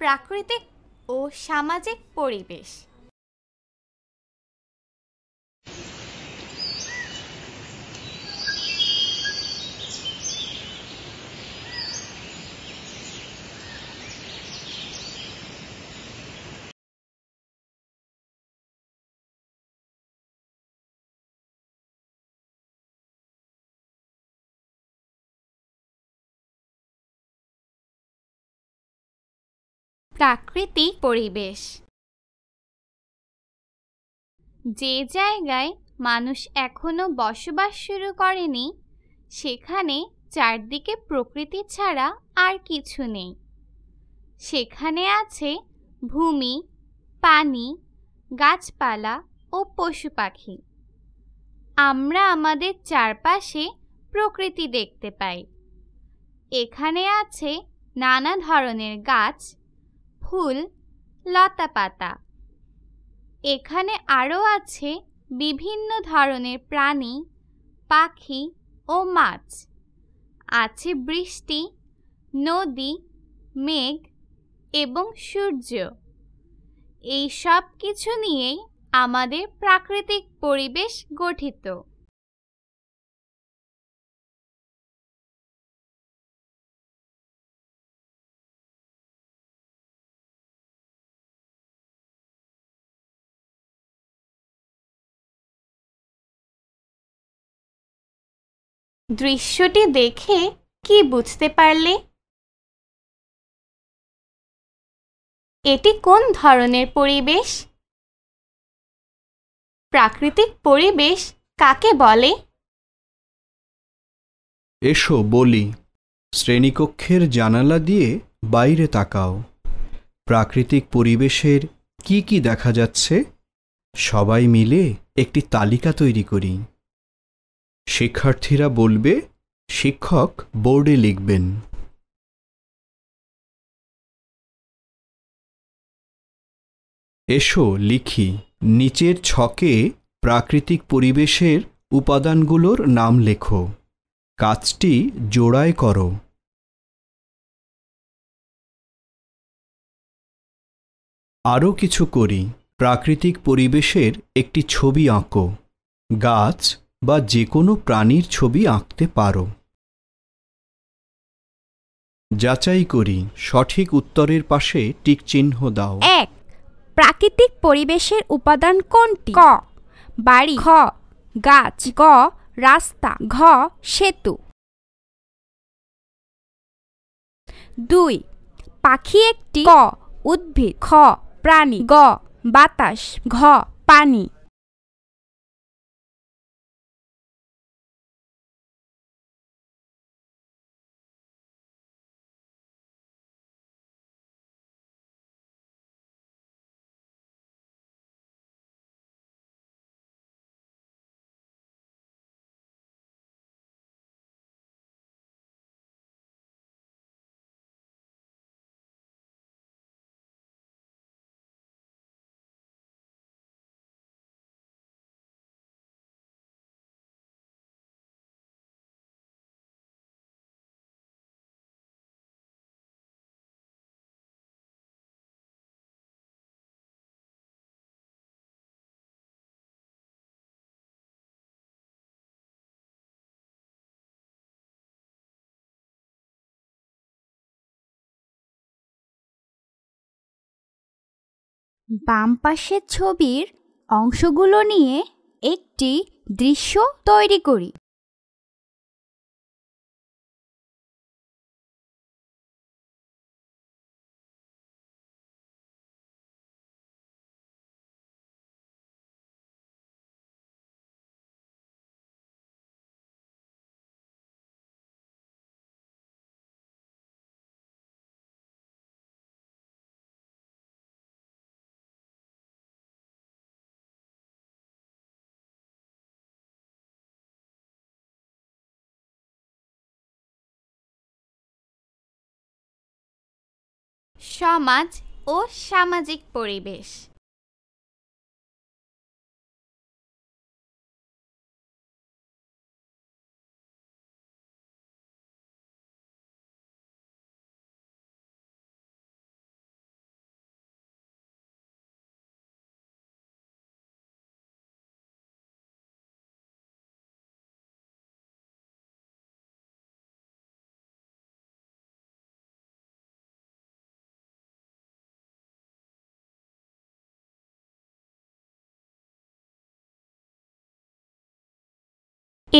প্রাকৃতিক ও সামাজিক পরিবেশ প্রাকৃতিক পরিবেশ যে জায়গায় মানুষ এখনও বসবাস শুরু করেনি সেখানে চারদিকে প্রকৃতি ছাড়া আর কিছু নেই সেখানে আছে ভূমি পানি গাছপালা ও পশু পাখি আমরা আমাদের চারপাশে প্রকৃতি দেখতে পাই এখানে আছে নানা ধরনের গাছ ফুল লতা পাতা এখানে আরও আছে বিভিন্ন ধরনের প্রাণী পাখি ও মাছ আছে বৃষ্টি নদী মেঘ এবং সূর্য এই সব কিছু নিয়েই আমাদের প্রাকৃতিক পরিবেশ গঠিত দৃশ্যটি দেখে কি বুঝতে পারলে এটি কোন ধরনের পরিবেশ প্রাকৃতিক পরিবেশ কাকে বলে এসো বলি শ্রেণীকক্ষের জানালা দিয়ে বাইরে তাকাও প্রাকৃতিক পরিবেশের কি কি দেখা যাচ্ছে সবাই মিলে একটি তালিকা তৈরি করি শিক্ষার্থীরা বলবে শিক্ষক বোর্ডে লিখবেন এসো লিখি নিচের ছকে প্রাকৃতিক পরিবেশের উপাদানগুলোর নাম লেখো কাজটি জোড়ায় করো আরও কিছু করি প্রাকৃতিক পরিবেশের একটি ছবি আঁকো গাছ বা যে কোনো প্রাণীর ছবি আঁকতে পারো যাচাই করি সঠিক উত্তরের পাশে টিক চিহ্ন দাও এক প্রাকৃতিক পরিবেশের উপাদান কোনটি ক বাড়ি ঘ গাছ গ রাস্তা ঘ সেতু দুই পাখি একটি ক উদ্ভিদ খ প্রাণী গ বাতাস ঘ পানি বাম পাশের ছবির অংশগুলো নিয়ে একটি দৃশ্য তৈরি করি সমাজ ও সামাজিক পরিবেশ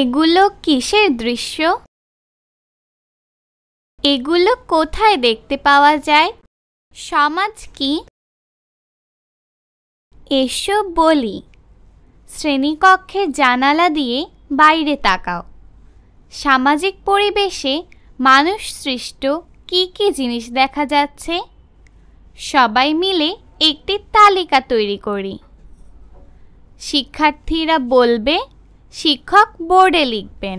এগুলো কিসের দৃশ্য এগুলো কোথায় দেখতে পাওয়া যায় সমাজ কি এসব বলি শ্রেণীকক্ষে জানালা দিয়ে বাইরে তাকাও সামাজিক পরিবেশে মানুষ সৃষ্ট কি কি জিনিস দেখা যাচ্ছে সবাই মিলে একটি তালিকা তৈরি করি শিক্ষার্থীরা বলবে শিক্ষক বোর্ডে লিখবেন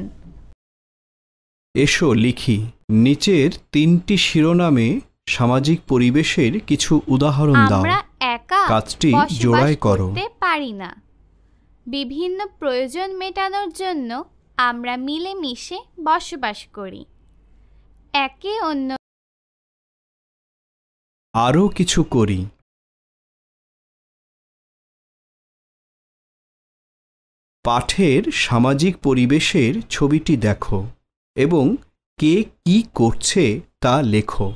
এসো লিখি নিচের তিনটি শিরোনামে সামাজিক পরিবেশের কিছু উদাহরণ দাও আমরা একা কাজটি বসবাস জোড়ায় করো করতে পারি না বিভিন্ন প্রয়োজন মেটানোর জন্য আমরা মিলেমিশে বসবাস করি একে অন্য আরও কিছু করি পাঠের সামাজিক পরিবেশের ছবিটি দেখো এবং কে কি করছে তা লেখো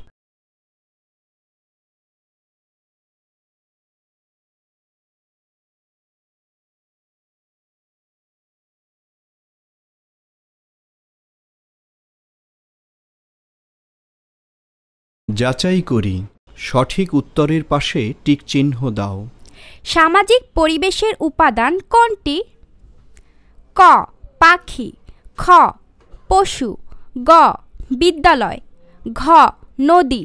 যাচাই করি সঠিক উত্তরের পাশে টিক চিহ্ন দাও সামাজিক পরিবেশের উপাদান কোনটি ক পাখি খ পশু গ বিদ্যালয় ঘ নদী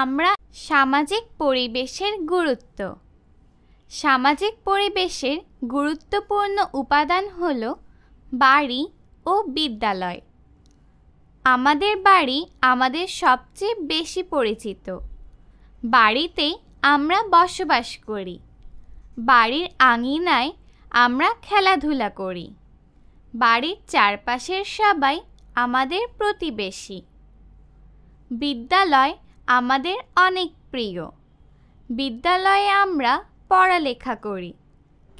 আমরা সামাজিক পরিবেশের গুরুত্ব সামাজিক পরিবেশের গুরুত্বপূর্ণ উপাদান হল বাড়ি ও বিদ্যালয় আমাদের বাড়ি আমাদের সবচেয়ে বেশি পরিচিত বাড়িতে আমরা বসবাস করি বাড়ির আঙিনায় আমরা খেলাধুলা করি বাড়ির চারপাশের সবাই আমাদের প্রতিবেশী বিদ্যালয় আমাদের অনেক প্রিয় বিদ্যালয়ে আমরা পড়ালেখা করি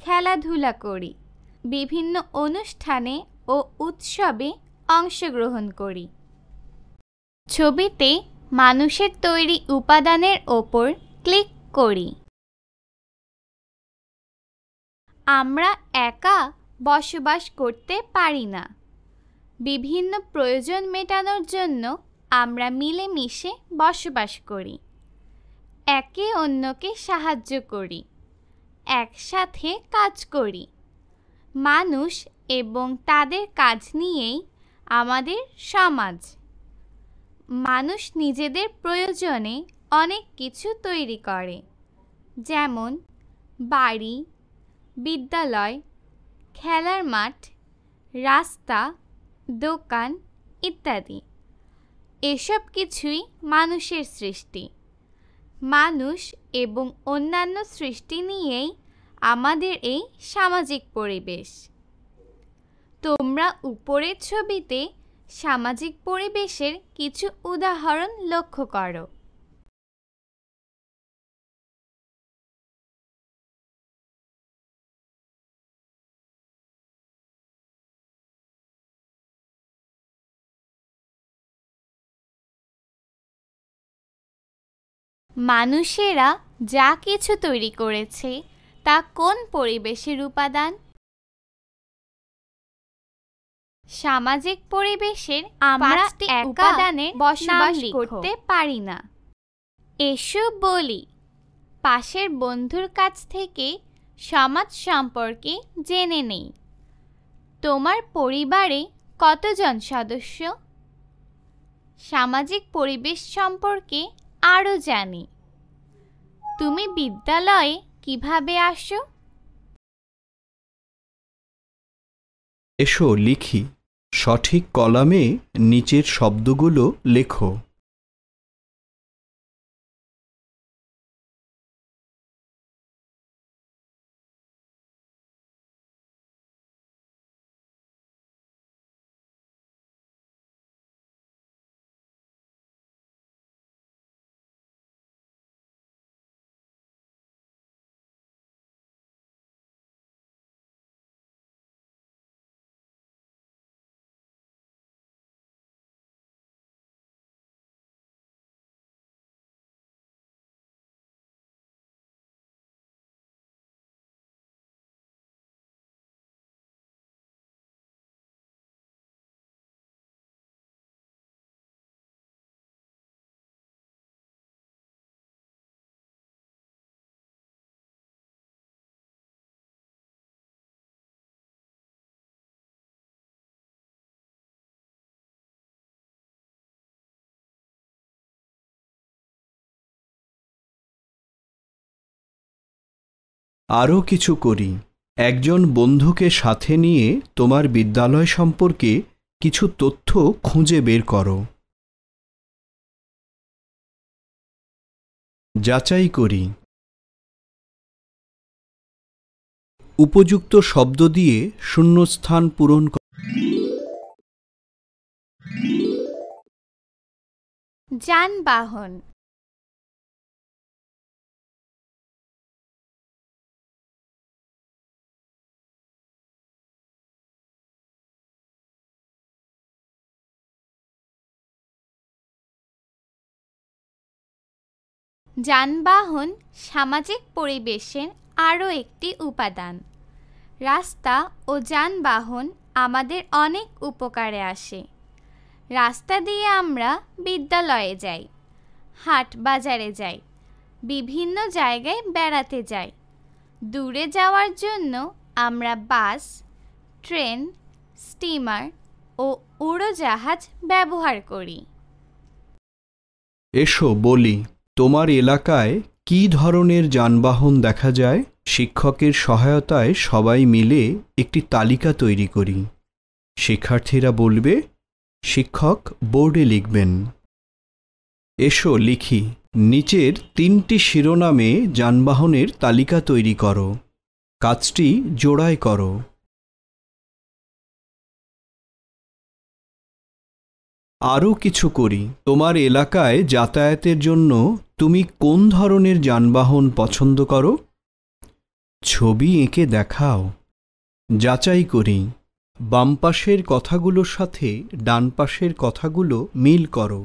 খেলাধুলা করি বিভিন্ন অনুষ্ঠানে ও উৎসবে অংশগ্রহণ করি ছবিতে মানুষের তৈরি উপাদানের ওপর ক্লিক করি আমরা একা বসবাস করতে পারি না বিভিন্ন প্রয়োজন মেটানোর জন্য আমরা মিলেমিশে বসবাস করি একে অন্যকে সাহায্য করি একসাথে কাজ করি মানুষ এবং তাদের কাজ নিয়েই আমাদের সমাজ মানুষ নিজেদের প্রয়োজনে অনেক কিছু তৈরি করে যেমন বাড়ি বিদ্যালয় খেলার মাঠ রাস্তা দোকান ইত্যাদি এসব কিছুই মানুষের সৃষ্টি মানুষ এবং অন্যান্য সৃষ্টি নিয়েই আমাদের এই সামাজিক পরিবেশ তোমরা উপরের ছবিতে সামাজিক পরিবেশের কিছু উদাহরণ লক্ষ্য করো মানুষেরা যা কিছু তৈরি করেছে তা কোন পরিবেশের উপাদান সামাজিক পরিবেশের আমরা একাদানে বসবাস করতে পারি না এসব বলি পাশের বন্ধুর কাছ থেকে সমাজ সম্পর্কে জেনে নেই তোমার পরিবারে কতজন সদস্য সামাজিক পরিবেশ সম্পর্কে আরও জানি তুমি বিদ্যালয়ে কিভাবে আসো এসো লিখি সঠিক কলামে নিচের শব্দগুলো লেখো আরও কিছু করি একজন বন্ধুকে সাথে নিয়ে তোমার বিদ্যালয় সম্পর্কে কিছু তথ্য খুঁজে বের করো যাচাই করি উপযুক্ত শব্দ দিয়ে শূন্যস্থান পূরণ যানবাহন যানবাহন সামাজিক পরিবেশের আরও একটি উপাদান রাস্তা ও যানবাহন আমাদের অনেক উপকারে আসে রাস্তা দিয়ে আমরা বিদ্যালয়ে যাই হাট বাজারে যাই বিভিন্ন জায়গায় বেড়াতে যাই দূরে যাওয়ার জন্য আমরা বাস ট্রেন স্টিমার ও উড়োজাহাজ ব্যবহার করি এসো বলি তোমার এলাকায় কি ধরনের যানবাহন দেখা যায় শিক্ষকের সহায়তায় সবাই মিলে একটি তালিকা তৈরি করি শিক্ষার্থীরা বলবে শিক্ষক বোর্ডে লিখবেন এসো লিখি নিচের তিনটি শিরোনামে যানবাহনের তালিকা তৈরি করো কাজটি জোড়ায় করো আরও কিছু করি তোমার এলাকায় যাতায়াতের জন্য তুমি কোন ধরনের যানবাহন পছন্দ করো ছবি এঁকে দেখাও যাচাই করি বামপাশের কথাগুলোর সাথে ডানপাশের কথাগুলো মিল করো